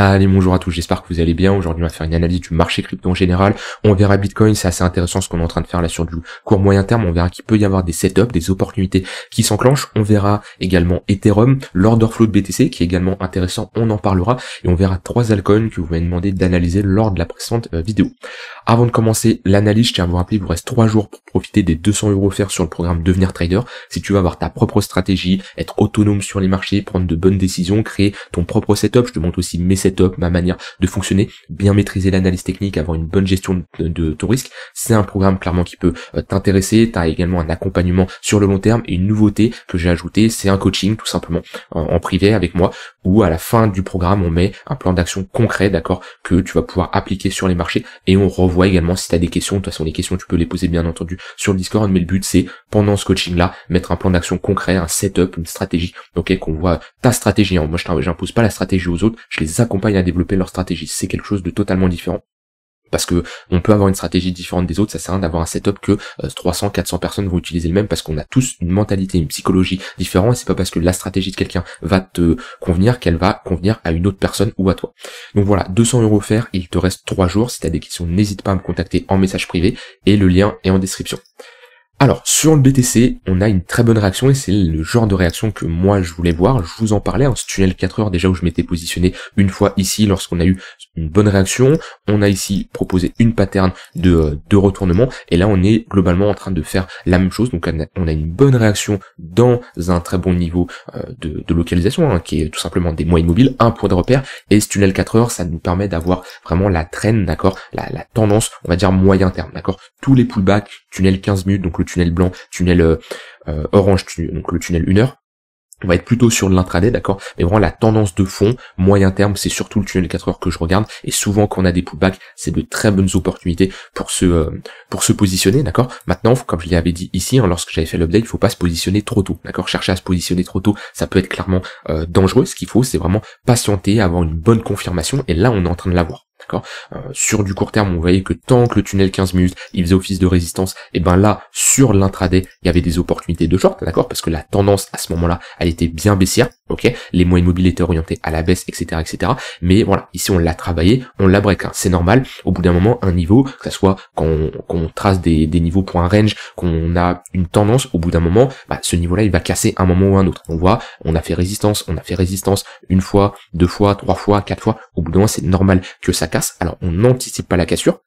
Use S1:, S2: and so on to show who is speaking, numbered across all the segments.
S1: Allez, bonjour à tous, j'espère que vous allez bien. Aujourd'hui, on va faire une analyse du marché crypto en général. On verra Bitcoin, c'est assez intéressant ce qu'on est en train de faire là sur du court moyen terme. On verra qu'il peut y avoir des setups, des opportunités qui s'enclenchent. On verra également Ethereum, l'order flow de BTC qui est également intéressant, on en parlera. Et on verra trois altcoins que vous m'avez demandé d'analyser lors de la précédente euh, vidéo. Avant de commencer l'analyse, je tiens à vous rappeler, il vous reste trois jours pour profiter des 200 euros offerts sur le programme Devenir Trader. Si tu veux avoir ta propre stratégie, être autonome sur les marchés, prendre de bonnes décisions, créer ton propre setup, je te montre aussi mes setup, ma manière de fonctionner, bien maîtriser l'analyse technique, avoir une bonne gestion de, ton risque, c'est un programme clairement qui peut euh, t'intéresser. Tu as également un accompagnement sur le long terme et une nouveauté que j'ai ajouté, c'est un coaching tout simplement en, privé avec moi où à la fin du programme on met un plan d'action concret, d'accord, que tu vas pouvoir appliquer sur les marchés et on revoit également si tu as des questions. De toute façon, les questions tu peux les poser bien entendu sur le Discord, mais le but c'est pendant ce coaching là mettre un plan d'action concret, un setup, une stratégie, ok, qu'on voit ta stratégie. Moi, je pas la stratégie aux autres, je les accompagne à développer leur stratégie. C'est quelque chose de totalement différent. Parce que on peut avoir une stratégie différente des autres, ça sert à rien d'avoir un setup que 300, euh, 400 personnes vont utiliser le même parce qu'on a tous une mentalité, une psychologie différente. C'est pas parce que la stratégie de quelqu'un va te convenir qu'elle va convenir à une autre personne ou à toi. Donc voilà, 200 euros offerts, il te reste 3 jours. Si tu as des questions, n'hésite pas à me contacter en message privé et le lien est en description. Alors sur le BTC, on a une très bonne réaction et c'est le genre de réaction que moi je voulais voir. Je vous en parlais, en hein, ce tunnel 4 heures déjà où je m'étais positionné une fois ici lorsqu'on a eu une bonne réaction. On a ici proposé une pattern de, euh, de, retournement et là on est globalement en train de faire la même chose. Donc on a une bonne réaction dans un très bon niveau euh, de, localisation hein, qui est tout simplement des moyennes mobiles, un point de repère et ce tunnel 4 heures ça nous permet d'avoir vraiment la traîne, d'accord, la, la, tendance, on va dire moyen terme, d'accord. Tous les pullbacks, tunnel 15 minutes, donc le tunnel blanc, tunnel euh, euh, orange, donc le tunnel 1 heure. On va être plutôt sur l'intraday, d'accord Mais vraiment la tendance de fond, moyen terme, c'est surtout le tunnel 4 heures que je regarde. Et souvent quand on a des pullbacks, c'est de très bonnes opportunités pour se, euh, pour se positionner, d'accord Maintenant, comme je l'avais dit ici, hein, lorsque j'avais fait l'update, il faut pas se positionner trop tôt, d'accord Chercher à se positionner trop tôt, ça peut être clairement dangereux. Ce qu'il faut, c'est vraiment patienter, avoir une bonne confirmation. Et là, on est en train de l'avoir. D'accord euh, Sur du court terme, on voyait que tant que le tunnel 15 minutes, il faisait office de résistance, et eh ben là, sur l'intraday, il y avait des opportunités de short, d'accord Parce que la tendance à ce moment-là, elle était bien baissière, ok Les moyennes mobiles étaient orientés à la baisse, etc., etc. Mais voilà, ici on l'a travaillé, on l'a break, hein. c'est normal. Au bout d'un moment, un niveau, que ce soit quand trace des, des, niveaux pour un range, qu'on a une tendance, au bout d'un moment, bah, ce niveau-là, il va casser un moment ou un autre. On voit, on a fait résistance, on a fait résistance une fois, deux fois, trois fois, quatre fois. Au bout d'un moment, c'est normal que ça casse alors on n'anticipe pas la cassure,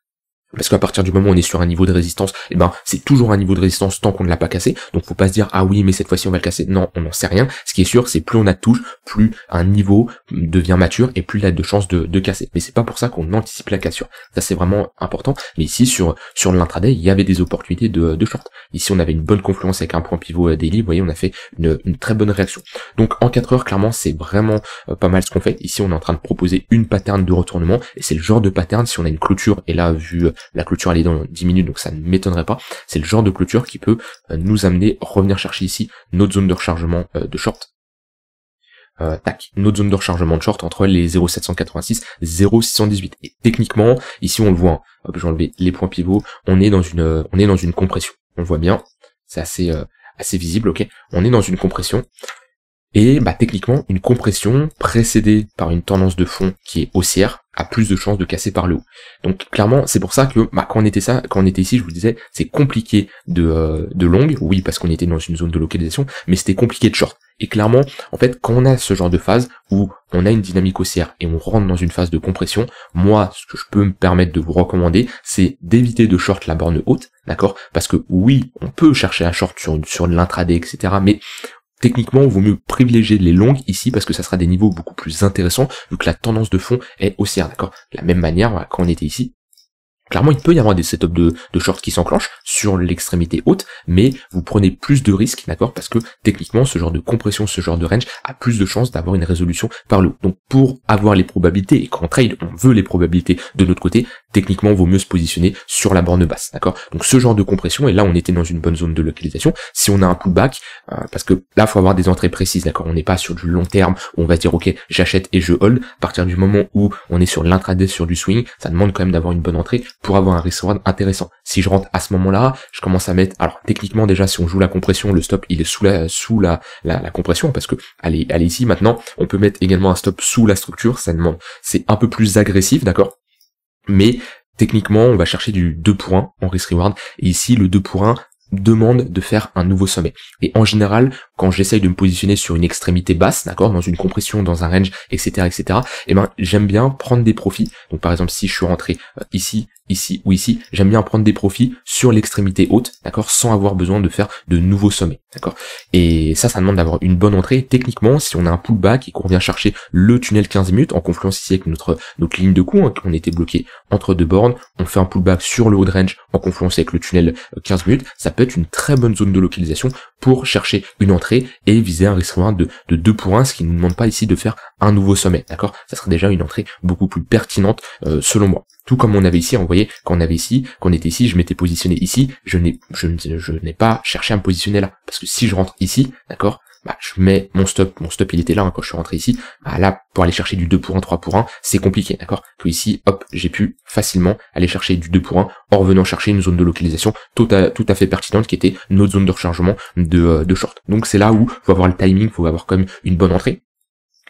S1: parce qu'à partir du moment où on est sur un niveau de résistance, eh ben, c'est toujours un niveau de résistance tant qu'on ne l'a pas cassé. Donc faut pas se dire, ah oui, mais cette fois-ci on va le casser. Non, on n'en sait rien. Ce qui est sûr, c'est plus on a de touches, plus un niveau devient mature et plus il a de chances de, de casser. Mais c'est pas pour ça qu'on anticipe la cassure. Ça c'est vraiment important. Mais ici, sur, sur l'intraday, il y avait des opportunités de, de short. Ici, on avait une bonne confluence avec un point pivot euh, daily. Vous voyez, on a fait une, une très bonne réaction. Donc en 4 heures, clairement, c'est vraiment euh, pas mal ce qu'on fait. Ici, on est en train de proposer une pattern de retournement et c'est le genre de pattern si on a une clôture et là, vu la clôture elle est dans 10 minutes, donc ça ne m'étonnerait pas. C'est le genre de clôture qui peut euh, nous amener revenir chercher ici notre zone de rechargement euh, de short euh, tac, notre zone de rechargement de short entre les 0,786, 0,618. Et techniquement, ici on le voit, hein. hop, j'ai enlevé les points pivots, on est dans une, on est dans une compression. On voit bien, c'est assez, assez visible, ok. On est dans une compression. Et bah, techniquement, une compression précédée par une tendance de fond qui est haussière a plus de chances de casser par le haut. Donc clairement, c'est pour ça que bah, quand on était ça, quand on était ici, je vous disais, c'est compliqué de, euh, de longue, oui parce qu'on était dans une zone de localisation, mais c'était compliqué de short. Et clairement, en fait, quand on a ce genre de phase où on a une dynamique haussière et on rentre dans une phase de compression, moi, ce que je peux me permettre de vous recommander, c'est d'éviter de short la borne haute, d'accord Parce que oui, on peut chercher un short sur, sur l'intraday, etc. Mais techniquement, il vaut mieux privilégier les longues ici parce que ça sera des niveaux beaucoup plus intéressants vu que la tendance de fond est haussière, d'accord De la même manière, quand on était ici, Clairement, il peut y avoir des setups de, de shorts qui s'enclenchent sur l'extrémité haute, mais vous prenez plus de risques, d'accord Parce que techniquement, ce genre de compression, ce genre de range a plus de chances d'avoir une résolution par le haut. Donc pour avoir les probabilités, et quand on trade, on veut les probabilités de notre côté, techniquement, il vaut mieux se positionner sur la borne basse, d'accord Donc ce genre de compression, et là on était dans une bonne zone de localisation, si on a un pullback, euh, parce que là, faut avoir des entrées précises, d'accord On n'est pas sur du long terme, où on va se dire, ok, j'achète et je hold. À partir du moment où on est sur l'intraday, sur du swing, ça demande quand même d'avoir une bonne entrée pour avoir un risk reward intéressant. Si je rentre à ce moment-là, je commence à mettre, alors techniquement déjà si on joue la compression, le stop il est sous la, sous la, la, compression parce que allez, allez ici maintenant, on peut mettre également un stop sous la structure, ça demande, c'est un peu plus agressif, d'accord? Mais, techniquement, on va chercher du 2 pour 1 en risk reward. Et ici, le 2 pour 1, demande de faire un nouveau sommet. Et en général, quand j'essaye de me positionner sur une extrémité basse, d'accord, dans une compression, dans un range, etc., etc., eh ben, j'aime bien prendre des profits. Donc, par exemple, si je suis rentré euh, ici ici ou ici. J'aime bien prendre des profits sur l'extrémité haute, d'accord, sans avoir besoin de faire de nouveaux sommets, d'accord. Et ça, ça demande d'avoir une bonne entrée. Techniquement, si on a un pullback et qu'on vient chercher le tunnel 15 minutes en confluence ici avec notre notre ligne de coup, hein, on était bloqué entre deux bornes, on fait un pullback sur le haut de range en confluence avec le tunnel 15 euh, minutes. Ça peut être une très bonne zone de localisation pour chercher une entrée et viser un risque de, de 2 pour 1, ce qui ne nous demande pas ici de faire un nouveau sommet, d'accord Ça serait déjà une entrée beaucoup plus pertinente euh, selon moi. Tout comme on avait ici, vous voyez, quand on avait ici, quand on était ici, je m'étais positionné ici, je n'ai, je, pas cherché à me positionner là. Parce que si je rentre ici, d'accord, bah, je mets mon stop, mon stop il était là hein, quand je suis rentré ici, bah, là, pour aller chercher du 2 pour 1, 3 pour 1, c'est compliqué, d'accord ici, hop, j'ai pu facilement aller chercher du 2 pour 1 en revenant chercher une zone de localisation tout à, tout à fait pertinente qui était notre zone de rechargement de, euh, de short. Donc c'est là où faut avoir le timing, faut avoir comme une bonne entrée,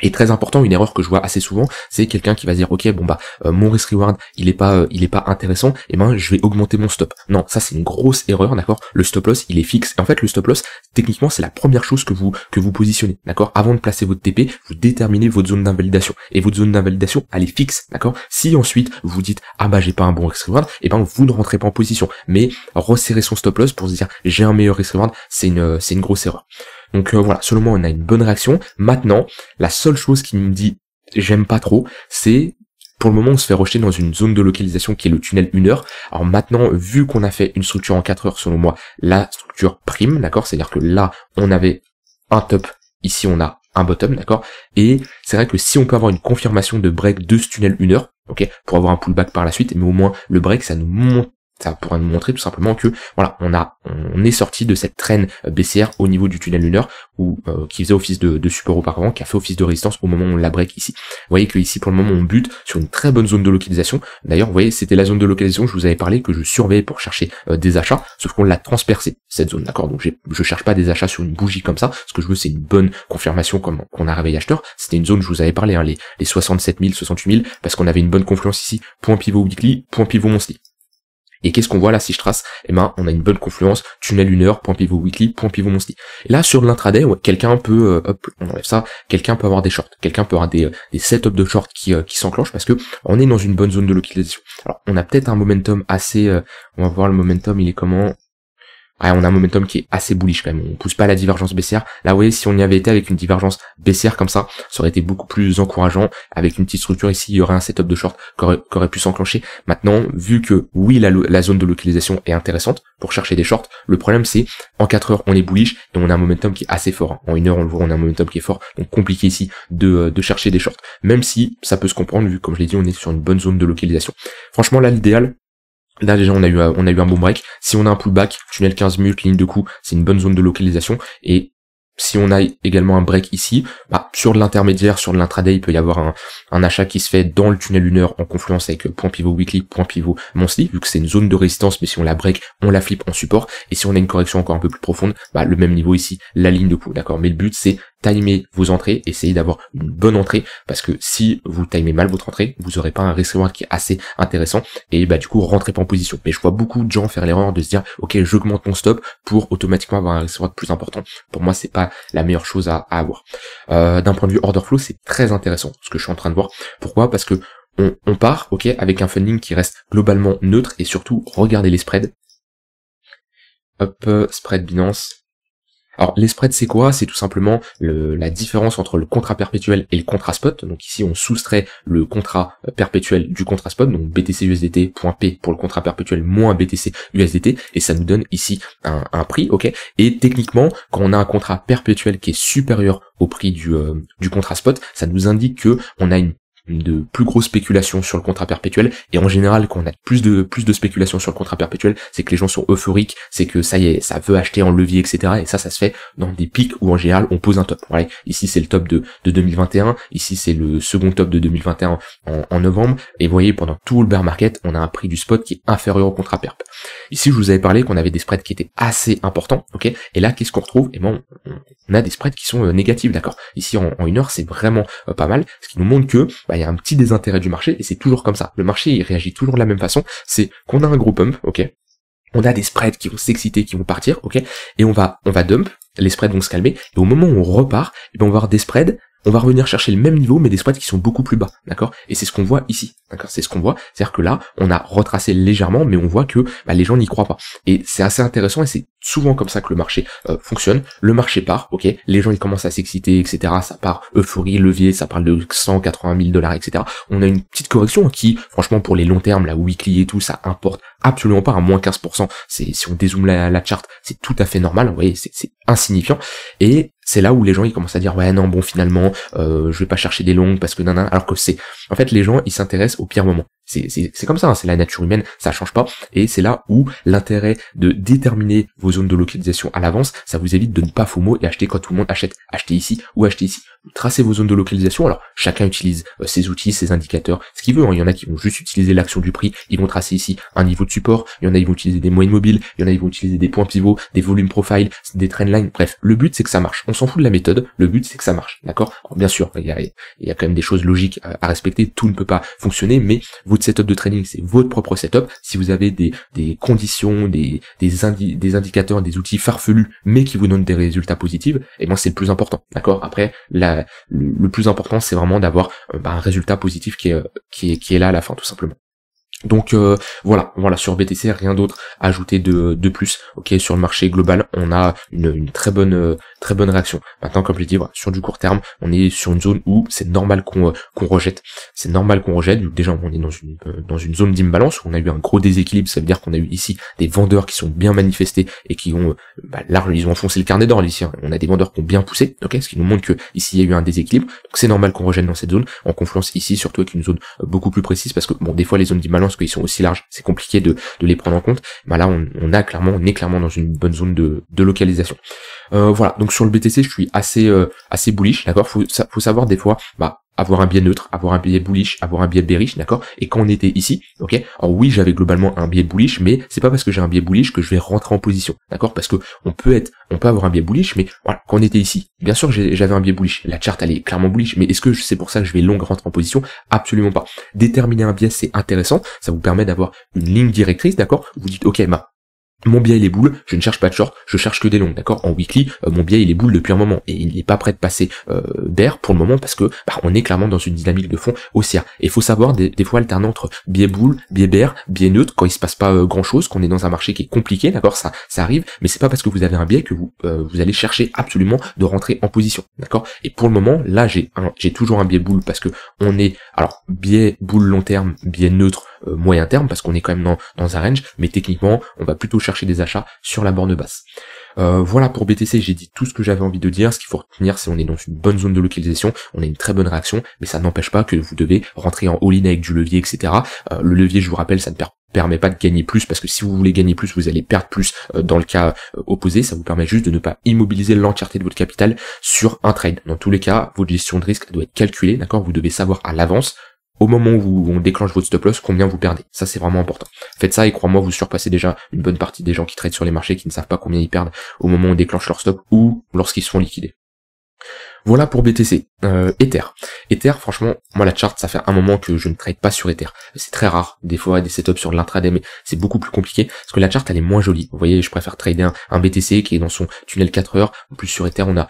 S1: et très important, une erreur que je vois assez souvent, c'est quelqu'un qui va dire ok bon bah euh, mon risk reward il est pas euh, il est pas intéressant, et eh ben je vais augmenter mon stop. Non, ça c'est une grosse erreur, d'accord. Le stop loss il est fixe. Et en fait le stop loss techniquement c'est la première chose que vous que vous positionnez, d'accord. Avant de placer votre TP, vous déterminez votre zone d'invalidation et votre zone d'invalidation elle est fixe, d'accord. Si ensuite vous dites ah bah j'ai pas un bon risk reward, et eh ben vous ne rentrez pas en position. Mais resserrer son stop loss pour se dire j'ai un meilleur risk reward, c'est une euh, c'est une grosse erreur. Donc euh, voilà, selon moi, on a une bonne réaction. Maintenant, la seule chose qui me dit j'aime pas trop, c'est pour le moment, on se fait rejeter dans une zone de localisation qui est le tunnel 1 heure. Alors maintenant, vu qu'on a fait une structure en 4 heures, selon moi, la structure prime, d'accord C'est-à-dire que là, on avait un top, ici on a un bottom, d'accord Et c'est vrai que si on peut avoir une confirmation de break de ce tunnel 1 heure, ok, pour avoir un pullback par la suite, mais au moins le break, ça nous monte ça pourrait nous montrer tout simplement que voilà, on a on est sorti de cette traîne euh, baissière au niveau du tunnel lunaire euh, qui faisait office de, de, support auparavant, qui a fait office de résistance au moment où on la break ici. Vous voyez que ici pour le moment on bute sur une très bonne zone de localisation. D'ailleurs, vous voyez, c'était la zone de localisation que je vous avais parlé que je surveillais pour chercher euh, des achats, sauf qu'on l'a transpercée cette zone, d'accord Donc je cherche pas des achats sur une bougie comme ça. Ce que je veux c'est une bonne confirmation comme qu'on a réveillé acheteur. C'était une zone je vous avais parlé hein, les les 67 000, 68 000 parce qu'on avait une bonne confluence ici, point pivot weekly, point pivot monthly. Et qu'est-ce qu'on voit là si je trace Eh ben, on a une bonne confluence, tunnel 1 heure, point pivot weekly, point pivot monthly. Et là, sur l'intraday, quelqu'un peut, euh, hop, on enlève ça, quelqu'un peut avoir des shorts, quelqu'un peut avoir des, euh, des setups de shorts qui, euh, qui s'enclenchent parce que on est dans une bonne zone de localisation. Alors, on a peut-être un momentum assez, on va voir le momentum, il est comment on a un momentum qui est assez bullish quand même. On pousse pas la divergence baissière. Là, vous voyez, si on y avait été avec une divergence baissière comme ça, ça aurait été beaucoup plus encourageant. Avec une petite structure ici, il y aurait un setup de short qui aurait, pu s'enclencher. Maintenant, vu que oui, la, zone de localisation est intéressante pour chercher des shorts, le problème c'est en 4 heures, on est bullish et on a un momentum qui est assez fort. En une heure, on le voit, on a un momentum qui est fort. Donc compliqué ici de, euh, de chercher des shorts. Même si ça peut se comprendre, vu comme je l'ai dit, on est sur une bonne zone de localisation. Franchement, là, l'idéal, Là déjà on a eu on a eu un bon break. Si on a un pullback, tunnel 15 minutes, ligne de coup, c'est une bonne zone de localisation. Et si on a également un break ici, bah, sur l'intermédiaire, sur de l'intraday, il peut y avoir un, achat qui se fait dans le tunnel 1 heure en confluence avec point pivot weekly, point pivot monthly, vu que c'est une zone de résistance, mais si on la break, on la flippe en support, et si on a une correction encore un peu plus profonde, bah, le même niveau ici, la ligne de coup, d'accord Mais le but, c'est timez vos entrées, essayez d'avoir une bonne entrée, parce que si vous timez mal votre entrée, vous aurez pas un risk reward qui est assez intéressant, et bah du coup rentrez pas en position. Mais je vois beaucoup de gens faire l'erreur de se dire ok j'augmente mon stop pour automatiquement avoir un risk reward plus important. Pour moi c'est pas la meilleure chose à, avoir. Euh, d'un point de vue order flow, c'est très intéressant ce que je suis en train de voir. Pourquoi Parce que on, part, ok, avec un funding qui reste globalement neutre et surtout regardez les spreads. Hop, euh, spread Binance, alors les c'est quoi C'est tout simplement la différence entre le contrat perpétuel et le contrat spot. Donc ici on soustrait le contrat euh, perpétuel du contrat spot, donc BTCUSDT.P pour le contrat perpétuel moins BTC USDT et ça nous donne ici un, prix, ok Et techniquement quand on a un contrat perpétuel qui est supérieur au prix du, euh, du contrat spot, ça nous indique que on a une de plus grosse spéculation sur le contrat perpétuel. Et en général, quand on a plus de plus de spéculation sur le contrat perpétuel, c'est que les gens sont euphoriques, c'est que ça y est, ça veut acheter en levier, etc. Et ça, ça se fait dans des pics où en général on pose un top. Voilà. Ici c'est le top de, de 2021, ici c'est le second top de 2021 en, en novembre. Et vous voyez, pendant tout le bear market, on a un prix du spot qui est inférieur au contrat perp. Ici, je vous avais parlé qu'on avait des spreads qui étaient assez importants, ok Et là, qu'est-ce qu'on retrouve Eh bon ben, on a des spreads qui sont euh, négatifs, d'accord Ici, en, une heure, c'est vraiment euh, pas mal, ce qui nous montre que bah, y a un petit désintérêt du marché, et c'est toujours comme ça. Le marché, il réagit toujours de la même façon, c'est qu'on a un gros pump, ok on a des spreads qui vont s'exciter, qui vont partir, ok, et on va, on va dump, les spreads vont se calmer, et au moment où on repart, et eh ben, on va avoir des spreads on va revenir chercher le même niveau, mais des spots qui sont beaucoup plus bas, d'accord Et c'est ce qu'on voit ici, d'accord C'est ce qu'on voit, c'est-à-dire que là, on a retracé légèrement, mais on voit que bah, les gens n'y croient pas. Et c'est assez intéressant, et c'est souvent comme ça que le marché euh, fonctionne. Le marché part, ok Les gens, ils commencent à s'exciter, etc. Ça part euphorie, levier, ça parle de 180 000 dollars, etc. On a une petite correction qui, franchement, pour les longs termes, la weekly et tout, ça importe absolument pas, à moins 15%. C'est, si on dézoome la, la charte, c'est tout à fait normal, vous voyez, c'est insignifiant. Et c'est là où les gens ils commencent à dire ouais non bon finalement euh, je vais pas chercher des longues parce que nan, alors que c'est en fait les gens ils s'intéressent au pire moment c'est comme ça, hein, c'est la nature humaine, ça change pas. Et c'est là où l'intérêt de déterminer vos zones de localisation à l'avance, ça vous évite de ne pas FOMO et acheter quand tout le monde achète. Acheter ici ou acheter ici. Tracez vos zones de localisation. Alors, chacun utilise euh, ses outils, ses indicateurs, ce qu'il veut. Hein. Il y en a qui vont juste utiliser l'action du prix. Ils vont tracer ici un niveau de support. Il y en a, qui vont utiliser des moyennes mobiles. Il y en a, qui vont utiliser des points pivots, des volumes profile, des trend lines. Bref, le but, c'est que ça marche. On s'en fout de la méthode. Le but, c'est que ça marche. D'accord? Bien sûr, il y, a, il y a quand même des choses logiques à respecter. Tout ne peut pas fonctionner, mais vous setup de training, c'est votre propre setup. Si vous avez des, conditions, des, des, des indicateurs, des outils farfelus, mais qui vous donnent des résultats positifs, et eh moi ben, c'est le plus important. D'accord Après, la, le, plus important, c'est vraiment d'avoir euh, bah, un résultat positif qui est, euh, qui, qui est là à la fin, tout simplement. Donc euh, voilà, voilà sur BTC rien d'autre à ajouter de, de plus. Ok, sur le marché global, on a une, très bonne euh, très bonne réaction. Maintenant, comme je l'ai dit, voilà, sur du court terme, on est sur une zone où c'est normal qu'on euh, rejette. C'est normal qu'on rejette. déjà on est dans une dans une zone d'imbalance où on a eu un gros déséquilibre. Ça veut dire qu'on a eu ici des vendeurs qui sont bien manifestés et qui ont bah, là ils ont enfoncé le carnet d'or ici. Hein. On a des vendeurs qui ont bien poussé. Ok, ce qui nous montre que ici il y a eu un déséquilibre. Donc c'est normal qu'on rejette dans cette zone en confluence ici surtout avec une zone beaucoup plus précise parce que bon des fois les zones d'imbalance parce qu'ils sont aussi larges, c'est compliqué de, les prendre en compte. Bah là, on, clairement, est clairement dans une bonne zone de, localisation. Euh, voilà, donc sur le BTC, je suis assez euh, assez bullish, d'accord. Faut, faut savoir des fois, bah avoir un biais neutre, avoir un biais bullish, avoir un biais bearish, d'accord Et quand on était ici, ok Alors oui, j'avais globalement un biais bullish, mais c'est pas parce que j'ai un biais bullish que je vais rentrer en position, d'accord Parce que on peut être, on peut avoir un biais bullish, mais voilà, quand on était ici, bien sûr j'avais un biais bullish. La charte elle est clairement bullish, mais est-ce que c'est pour ça que je vais long rentrer en position Absolument pas. Déterminer un biais c'est intéressant, ça vous permet d'avoir une ligne directrice, d'accord Vous dites ok, ma mon biais il est boule, je ne cherche pas de short, je cherche que des longs, d'accord En weekly, euh, mon biais il est boule depuis un moment et il n'est pas prêt de passer euh, d'air pour le moment parce que bah, on est clairement dans une dynamique de fond haussière. Et il faut savoir des, fois alterner entre biais boule, biais bear, biais neutre quand il se passe pas euh, grand chose, qu'on est dans un marché qui est compliqué, d'accord Ça, ça arrive, mais c'est pas parce que vous avez un biais que vous euh, vous allez chercher absolument de rentrer en position, d'accord Et pour le moment, là j'ai j'ai toujours un biais boule parce que on est alors biais boule long terme, biais neutre euh, moyen terme, parce qu'on est quand même dans, un range, mais techniquement, on va plutôt chercher des achats sur la borne basse. Euh, voilà pour BTC, j'ai dit tout ce que j'avais envie de dire. Ce qu'il faut retenir, c'est on est dans une bonne zone de localisation, on a une très bonne réaction, mais ça n'empêche pas que vous devez rentrer en all-in avec du levier, etc. Euh, le levier, je vous rappelle, ça ne permet pas de gagner plus parce que si vous voulez gagner plus, vous allez perdre plus dans le cas opposé. Ça vous permet juste de ne pas immobiliser l'entièreté de votre capital sur un trade. Dans tous les cas, votre gestion de risque doit être calculée, d'accord Vous devez savoir à l'avance au moment où on déclenche votre stop loss, combien vous perdez. Ça, c'est vraiment important. Faites ça et crois-moi, vous surpassez déjà une bonne partie des gens qui traitent sur les marchés qui ne savent pas combien ils perdent au moment où on déclenche leur stop ou lorsqu'ils sont liquidés. Voilà pour BTC. Euh, Ether. Ether, franchement, moi la chart, ça fait un moment que je ne trade pas sur Ether. C'est très rare, des fois des setups sur l'intraday, mais c'est beaucoup plus compliqué, parce que la chart, elle est moins jolie. Vous voyez, je préfère trader un, BTC qui est dans son tunnel 4 heures. En plus sur Ether, on a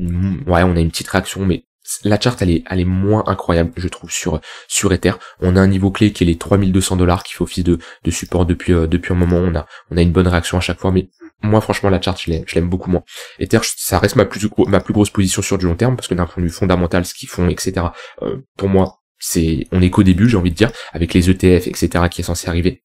S1: on a une petite réaction, mais la charte elle est, elle est moins incroyable je trouve sur sur Ether. On a un niveau clé qui est les 3200 dollars qui fait office de, de support depuis euh, depuis un moment. On a on a une bonne réaction à chaque fois, mais moi franchement la charte je l'aime, beaucoup moins. Ether ça reste ma plus ma plus grosse position sur du long terme parce que d'un point de vue fondamental ce qu'ils font etc. Euh, pour moi c'est on est qu'au début j'ai envie de dire avec les ETF etc qui est censé arriver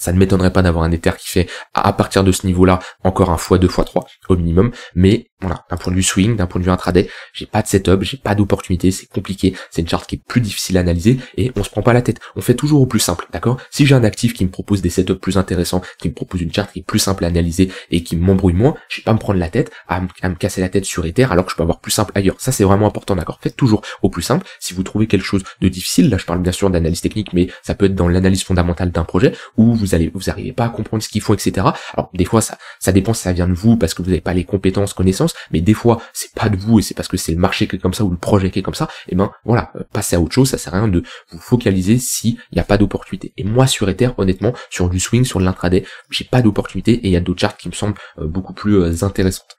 S1: ça ne m'étonnerait pas d'avoir un Ether qui fait à partir de ce niveau-là encore un fois deux fois trois, au minimum. Mais voilà, d'un point de vue swing, d'un point de vue intraday, j'ai pas de setup, j'ai pas d'opportunité, c'est compliqué, c'est une charte qui est plus difficile à analyser et on se prend pas la tête. On fait toujours au plus simple, d'accord Si j'ai un actif qui me propose des setups plus intéressants, qui me propose une charte qui est plus simple à analyser et qui m'embrouille moins, je vais pas me prendre la tête à, me casser la tête sur Ether alors que je peux avoir plus simple ailleurs. Ça c'est vraiment important, d'accord Faites toujours au plus simple. Si vous trouvez quelque chose de difficile, là je parle bien sûr d'analyse technique, mais ça peut être dans l'analyse fondamentale d'un projet où vous vous allez, arrivez pas à comprendre ce qu'ils font, etc. Alors des fois, ça, ça dépend si ça vient de vous parce que vous n'avez pas les compétences, connaissances, mais des fois, c'est pas de vous et c'est parce que c'est le marché qui est comme ça ou le projet qui est comme ça. Et eh ben voilà, euh, passez à autre chose, ça sert à rien de vous focaliser s'il n'y a pas d'opportunité. Et moi sur Ether, honnêtement, sur du swing, sur de l'intraday, j'ai pas d'opportunité et il y a d'autres charts qui me semblent euh, beaucoup plus euh, intéressantes.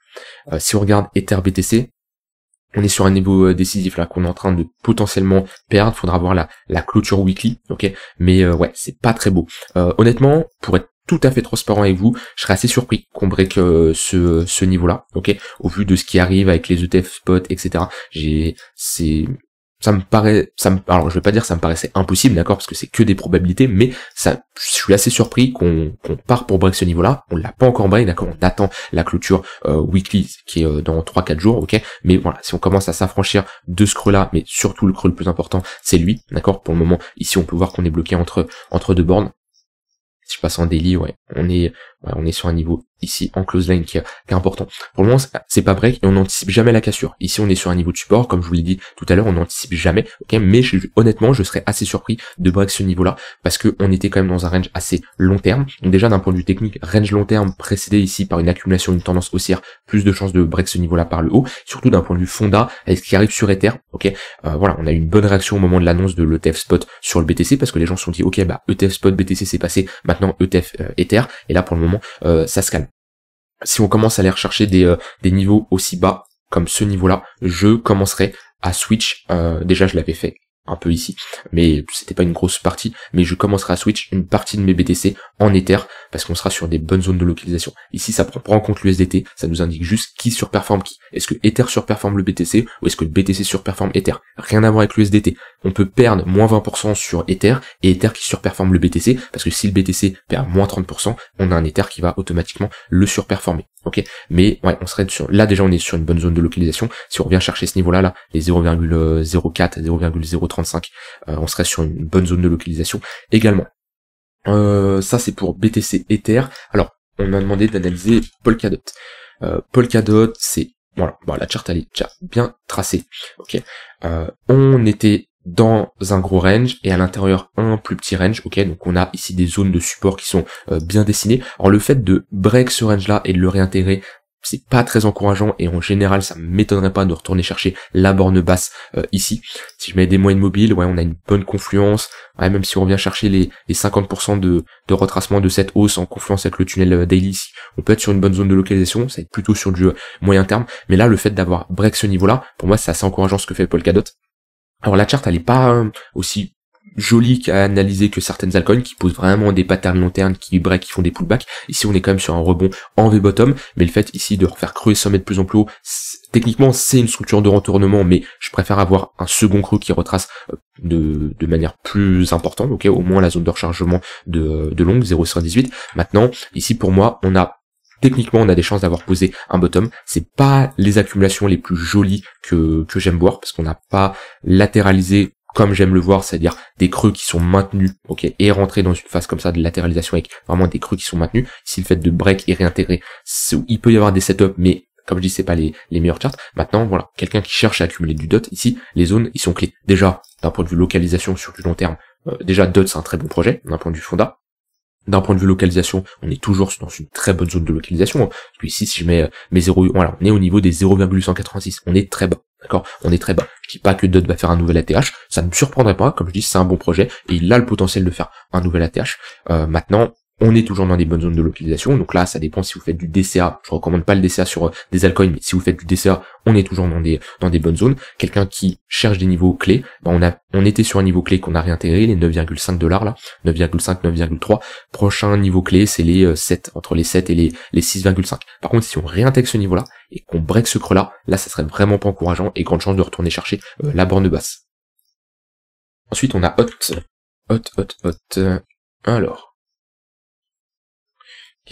S1: si on regarde Ether BTC, on est sur un niveau euh, décisif là qu'on est en train de potentiellement perdre. Faudra voir la, clôture weekly, ok Mais euh, ouais, c'est pas très beau. Euh, honnêtement, pour être tout à fait transparent avec vous, je serais assez surpris qu'on break ce, niveau-là, ok Au vu de ce qui arrive avec les ETF spots, etc. J'ai, c'est, ça me paraît, ça me, alors je vais pas dire ça me paraissait impossible, d'accord, parce que c'est que des probabilités, mais ça, je suis assez surpris qu'on part pour break ce niveau-là. On l'a pas encore break, d'accord, on attend la clôture euh, weekly qui est euh, dans 3-4 jours, ok, mais voilà, si on commence à s'affranchir de ce creux-là, mais surtout le creux le plus important, c'est lui, d'accord, pour le moment, ici on peut voir qu'on est bloqué entre, entre deux bornes. Si je passe en délit, ouais, on est on est sur un niveau ici en close line qui est, important. Pour le moment, c'est pas break et on n'anticipe jamais la cassure. Ici, on est sur un niveau de support, comme je vous l'ai dit tout à l'heure, on n'anticipe jamais. Ok, mais honnêtement, je serais assez surpris de break ce niveau-là parce que on était quand même dans un range assez long terme. Donc déjà d'un point de vue technique, range long terme précédé ici par une accumulation, une tendance haussière, plus de chances de break ce niveau-là par le haut. Surtout d'un point de vue fonda, avec ce qui arrive sur Ether. Ok, euh, voilà, on a eu une bonne réaction au moment de l'annonce de l'ETF spot sur le BTC parce que les gens se sont dit ok bah ETF spot BTC c'est passé, maintenant ETF euh, Ether. Et là pour le moment euh, ça se calme. Si on commence à aller rechercher des, euh, des niveaux aussi bas comme ce niveau-là, je commencerai à switch. Euh, déjà, je l'avais fait un peu ici, mais c'était pas une grosse partie, mais je commencerai à switch une partie de mes BTC en Ether, parce qu'on sera sur des bonnes zones de localisation. Ici, ça prend en compte l'USDT, ça nous indique juste qui surperforme qui. Est-ce que Ether surperforme le BTC, ou est-ce que le BTC surperforme Ether Rien à voir avec l'USDT. On peut perdre moins 20% sur Ether, et Ether qui surperforme le BTC, parce que si le BTC perd moins 30%, on a un Ether qui va automatiquement le surperformer. Ok, mais ouais, on serait sur là déjà on est sur une bonne zone de localisation. Si on revient chercher ce niveau-là, là, les 0,04, 0,03 on serait sur une bonne zone de localisation également. ça c'est pour BTC Ether. Alors on m'a demandé d'analyser Polkadot. Polkadot c'est voilà, bon, la charte elle est bien tracée. Ok, on était dans un gros range et à l'intérieur un plus petit range. Ok, donc on a ici des zones de support qui sont bien dessinées. Alors le fait de break ce range là et de le réintégrer c'est pas très encourageant et en général ça m'étonnerait pas de retourner chercher la borne basse euh, ici. Si je mets des moyennes mobiles, ouais on a une bonne confluence, même si on revient chercher les, les 50% de, de, retracement de cette hausse en confluence avec le tunnel euh, daily ici, on peut être sur une bonne zone de localisation, ça va être plutôt sur du euh, moyen terme, mais là le fait d'avoir break ce niveau là, pour moi c'est assez encourageant ce que fait Paul Polkadot. Alors la charte elle est pas aussi joli qu'à analyser que certaines alcônes, qui posent vraiment des patterns long terme, qui break, qui font des pullbacks. Ici, on est quand même sur un rebond en V-bottom, mais le fait ici de refaire creux et sommet de plus en plus haut, techniquement, c'est une structure de retournement, mais je préfère avoir un second creux qui retrace euh, de, de manière plus importante, ok, au moins la zone de rechargement de, de longue, 18 Maintenant, ici, pour moi, on a techniquement on a des chances d'avoir posé un bottom. C'est pas les accumulations les plus jolies que, que j'aime voir parce qu'on n'a pas latéralisé comme j'aime le voir, c'est-à-dire des creux qui sont maintenus, ok, et rentrer dans une phase comme ça de latéralisation avec vraiment des creux qui sont maintenus, si le fait de break et réintégrer, il peut y avoir des setups, mais comme je dis, c'est pas les, meilleures meilleurs charts. Maintenant, voilà, quelqu'un qui cherche à accumuler du dot, ici, les zones, ils sont clés. Déjà, d'un point de vue localisation sur du long terme, euh, déjà, dot, c'est un très bon projet, d'un point de vue fonda d'un point de vue localisation, on est toujours dans une très bonne zone de localisation. Hein. Puis ici, si je mets euh, mes 0, voilà, on est au niveau des 0,886. On est très bas, d'accord On est très bas. Je dis pas que Dot va faire un nouvel ATH, ça ne me surprendrait pas. Comme je dis, c'est un bon projet et il a le potentiel de faire un nouvel ATH. Euh, maintenant, on est toujours dans des bonnes zones de localisation. Donc là, ça dépend si vous faites du DCA. Je recommande pas le DCA sur euh, des altcoins, mais si vous faites du DCA, on est toujours dans des, dans des bonnes zones. Quelqu'un qui cherche des niveaux clés, bah, on a, on était sur un niveau clé qu'on a réintégré, les 9,5 dollars là, 9,5, 9,3. Prochain niveau clé, c'est les 7, euh, entre les 7 et les, 6,5. Par contre, si on réintègre ce niveau là et qu'on break ce creux là, là, ça serait vraiment pas encourageant et grande chance de retourner chercher euh, la borne basse. Ensuite, on a Hot. Hot, Hot, Hot. Alors,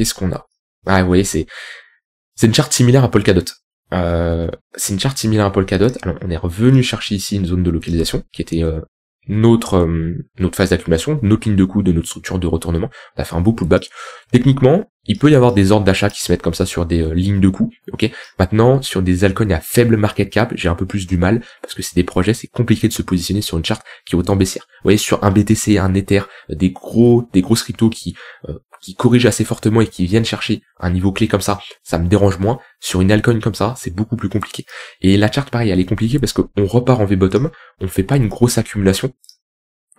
S1: Qu'est-ce qu'on a Ah, vous voyez, c'est c'est une charte similaire à Polkadot. Euh, c'est une charte similaire à Polkadot. Alors, on est revenu chercher ici une zone de localisation qui était euh, notre euh, notre phase d'accumulation, notre ligne de coût de notre structure de retournement. On a fait un beau pullback. Techniquement, il peut y avoir des ordres d'achat qui se mettent comme ça sur des euh, lignes de coût. Ok. Maintenant, sur des altcoins à faible market cap, j'ai un peu plus du mal parce que c'est des projets, c'est compliqué de se positionner sur une charte qui est autant baissière. Vous voyez, sur un BTC, un Ether, des gros des gros cryptos qui qui corrigent assez fortement et qui viennent chercher un niveau clé comme ça, ça me dérange moins. Sur une altcoin comme ça, c'est beaucoup plus compliqué. Et la charte, pareil, elle est compliquée parce qu'on repart en V-bottom, on fait pas une grosse accumulation.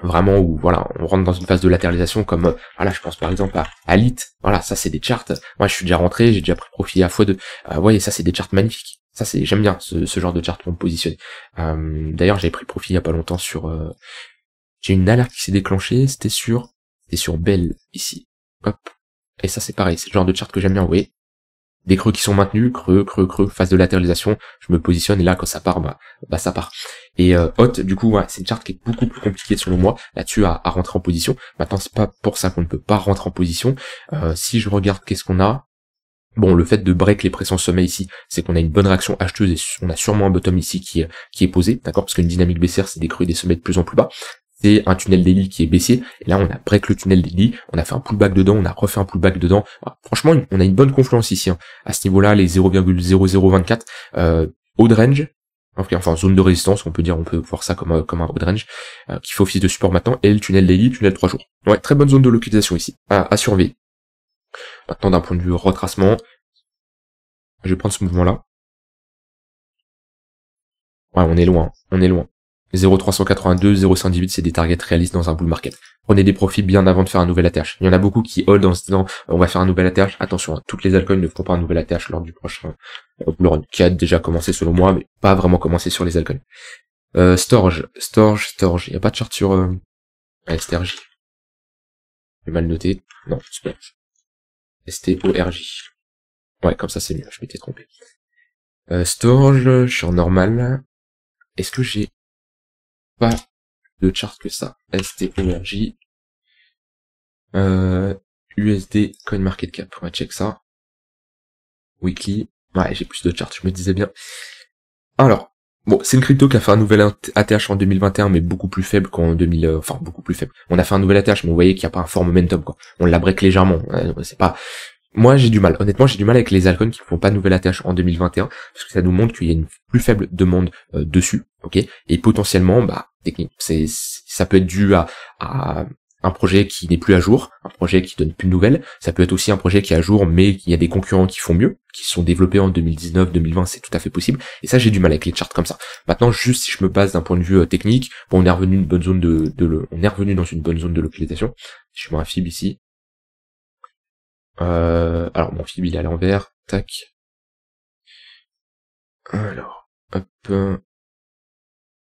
S1: Vraiment où voilà, on rentre dans une phase de latéralisation comme voilà, je pense par exemple à, Alit, voilà, ça c'est des charts. Moi je suis déjà rentré, j'ai déjà pris profit à fois de, Euh, voyez, ça c'est des charts magnifiques. Ça, c'est j'aime bien ce, genre de chart pour me positionner. Euh, d'ailleurs, j'ai pris profit il y a pas longtemps sur. Euh, j'ai une alerte qui s'est déclenchée. C'était sur, c'était sur Bell ici. Et ça, c'est pareil. C'est le genre de chart que j'aime bien envoyer. Des creux qui sont maintenus, creux, creux, creux, phase de latéralisation, je me positionne et là quand ça part, bah, bah ça part. Et euh, du coup, c'est une charte qui est beaucoup plus compliquée selon moi là-dessus à, à, rentrer en position. Maintenant, c'est pas pour ça qu'on ne peut pas rentrer en position. Euh, si je regarde qu'est-ce qu'on a, Bon, le fait de break les pressions sommets ici, c'est qu'on a une bonne réaction acheteuse et on a sûrement un bottom ici qui, est, qui est posé, d'accord Parce qu'une dynamique baissière, c'est des creux et des sommets de plus en plus bas c'est un tunnel daily qui est baissé. Et là, on a break le tunnel daily, on a fait un pullback dedans, on a refait un pullback dedans. Ah, franchement, on a une bonne confluence ici. Hein. À ce niveau-là, les 0,0024, euh, haut range, enfin zone de résistance, on peut dire, on peut voir ça comme, euh, comme un odd range, euh, qui fait office de support maintenant, et le tunnel daily, tunnel 3 jours. Ouais, très bonne zone de localisation ici, à, à surveiller. Maintenant, d'un point de vue retracement, je vais prendre ce mouvement-là. Ouais, on est loin, on est loin. 0,382, 0,118, c'est des targets réalistes dans un bull market. Prenez des profits bien avant de faire un nouvel ATH. Il y en a beaucoup qui hold en se disant on va faire un nouvel ATH. Attention, hein, toutes les alcools ne font pas un nouvel ATH lors du prochain bull euh, run, qui a déjà commencé selon moi, mais pas vraiment commencé sur les alcools. Euh, Storge, Storge, Storge. Il n'y a pas de chart sur euh... Ah, STRJ. J'ai mal noté. Non, R STORJ. Ouais, comme ça c'est mieux, je m'étais trompé. Euh, storage, je suis en normal. Est-ce que j'ai pas de chart que ça. ST Energy, euh, USD Cap, on va check ça. wiki ouais j'ai plus de charts, je me disais bien. Alors, bon, c'est une crypto qui a fait un nouvel ATH en 2021, mais beaucoup plus faible qu'en 2000, euh, enfin beaucoup plus faible. On a fait un nouvel ATH, mais vous voyez qu'il n'y a pas un fort momentum, quoi. On la break légèrement, c'est pas, moi, j'ai du mal. Honnêtement, j'ai du mal avec les alcones qui ne font pas nouvelle attache en 2021, parce que ça nous montre qu'il y a une plus faible demande euh, dessus, ok Et potentiellement, bah, technique, c'est, ça peut être dû à, un projet qui n'est plus à jour, un projet qui donne plus de nouvelles. Ça peut être aussi un projet qui est à jour, mais il y a des concurrents qui font mieux, qui sont développés en 2019, 2020, c'est tout à fait possible. Et ça, j'ai du mal avec les charts comme ça. Maintenant, juste si je me base d'un point de vue euh, technique, bon, on est revenu une bonne zone de, le, on est revenu dans une bonne zone de localisation. Je suis moins fib ici. Euh, alors mon fib il est à l'envers, tac. Alors, hop.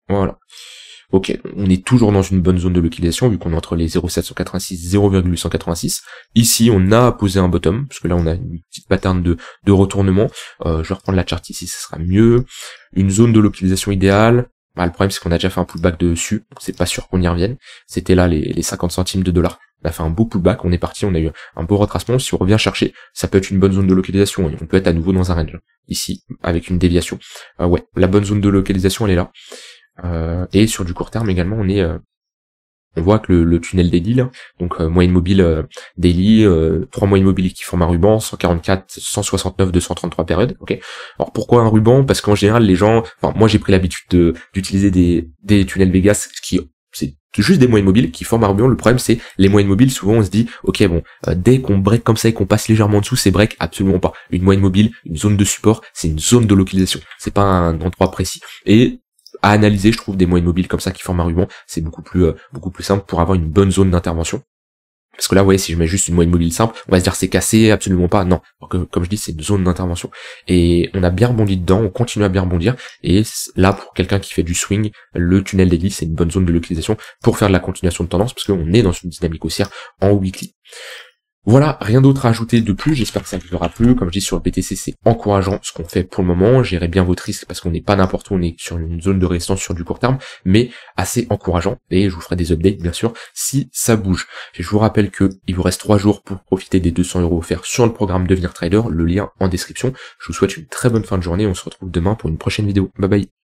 S1: voilà. Ok, on est toujours dans une bonne zone de localisation, vu qu'on est entre les 0,786 0,886. Ici, on a posé un bottom, parce que là, on a une petite pattern de, de retournement. Euh, je vais reprendre la charte ici, ça sera mieux. Une zone de localisation idéale. Bah, le problème, c'est qu'on a déjà fait un pullback dessus, c'est pas sûr qu'on y revienne. C'était là les, les 50 centimes de dollars on a fait un beau pullback, on est parti, on a eu un beau retracement. Si on revient chercher, ça peut être une bonne zone de localisation on peut être à nouveau dans un range ici avec une déviation. Euh, ouais, la bonne zone de localisation elle est là. Euh, et sur du court terme également, on est euh, on voit que le, tunnel daily, là, hein, donc euh, moyenne mobile daily, trois moyennes mobiles qui forment un ruban, 144, 169, 233 périodes. Ok. Alors pourquoi un ruban Parce qu'en général les gens, enfin moi j'ai pris l'habitude d'utiliser des, des tunnels Vegas, qui c'est juste des moyennes mobiles qui forment un ruban. Le problème, c'est les moyennes mobiles. Souvent, on se dit, ok, bon, euh, dès qu'on break comme ça et qu'on passe légèrement en dessous, c'est break absolument pas. Une moyenne mobile, une zone de support, c'est une zone de localisation. C'est pas un endroit précis. Et à analyser, je trouve des moyennes mobiles comme ça qui forment un ruban, c'est beaucoup plus euh, beaucoup plus simple pour avoir une bonne zone d'intervention. Parce que là, vous voyez, si je mets juste une moyenne mobile simple, on va se dire c'est cassé, absolument pas. Non. comme je dis, c'est une zone d'intervention. Et on a bien rebondi dedans, on continue à bien rebondir. Et là, pour quelqu'un qui fait du swing, le tunnel des c'est une bonne zone de localisation pour faire de la continuation de tendance, parce qu'on est dans une dynamique haussière en weekly. Voilà, rien d'autre à ajouter de plus, j'espère que ça vous aura plu. Comme je dis sur le BTC, c'est encourageant ce qu'on fait pour le moment. J'irai bien votre risque parce qu'on n'est pas n'importe où, on est sur une zone de résistance sur du court terme, mais assez encourageant. Et je vous ferai des updates bien sûr si ça bouge. je vous rappelle que il vous reste trois jours pour profiter des 200 euros offerts sur le programme Devenir Trader, le lien en description. Je vous souhaite une très bonne fin de journée, on se retrouve demain pour une prochaine vidéo. Bye bye